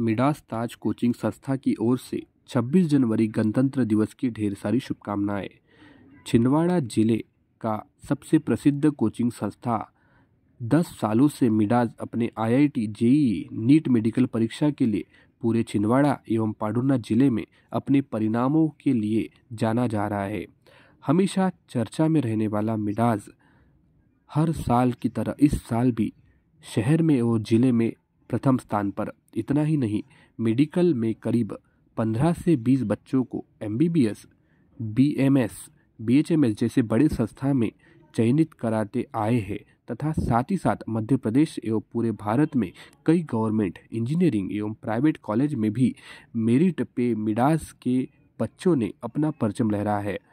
Midas ताज coaching संस्था की ओर से 26 जनवरी गणतंत्र दिवस की ढेर सारी शुभकामनाएं छिंदवाड़ा जिले का सबसे प्रसिद्ध कोचिंग संस्था 10 सालों से मिडाज अपने आईआईटी जेईई नीट मेडिकल परीक्षा के लिए पूरे छिंदवाड़ा एवं पाडुना जिले में अपने परिणामों के लिए जाना जा रहा है हमेशा चर्चा में रहने वाला मिडाज हर साल की तरह इस साल भी शहर में और ज़िले में प्रथम स्थान पर इतना ही नहीं मेडिकल में करीब 15 से 20 बच्चों को M B B S B M S B H M S जैसे बड़े संस्था में चयनित कराते आए हैं तथा साथ ही साथ मध्य प्रदेश एवं पूरे भारत में कई गवर्नमेंट इंजीनियरिंग एवं प्राइवेट कॉलेज में भी मेरिट पे मिडास के बच्चों ने अपना परचम लहराया है